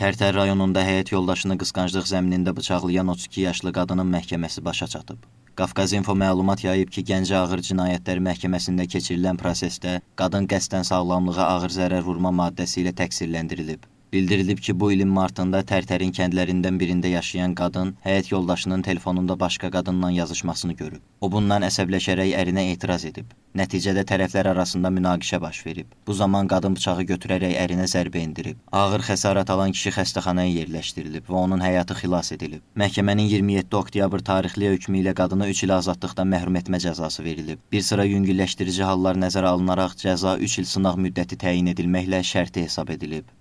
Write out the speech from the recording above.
Tərtər rayonunda həyat yoldaşını qısqanclıq zəminində bıçaqlayan 32 yaşlı qadının məhkəməsi başa çatıb. Qafqaz Info məlumat yayıb ki, Gəncə Ağır Cinayətləri Məhkəməsində keçirilən prosesdə qadın qəsdən sağlamlığa ağır zərər vurma maddəsi ilə təqsirləndirilib. Bildirilib ki, bu ilin martında Tərtərin kəndlərindən birində yaşayan qadın həyat yoldaşının telefonunda başqa qadınla yazışmasını görüb. O bundan əsəbləşərək ərinə etiraz edib. Nəticədə tərəflər arasında münaqişə baş verib. Bu zaman qadın bıçağı götürərək ərinə zərbə endirib. Ağır xəsarət alan kişi xəstəxanaya yerləşdirilib və onun həyatı xilas edilib. Məhkəmənin 27 oktyabr tarixli hökmü ilə qadına 3 il azadlıqdan məhrum etmə cəzası verilib. Bir sıra yüngülləşdirici hallar nəzərə alınaraq cəza 3 il sınaq müddəti təyin edilməklə şərti hesab edilib.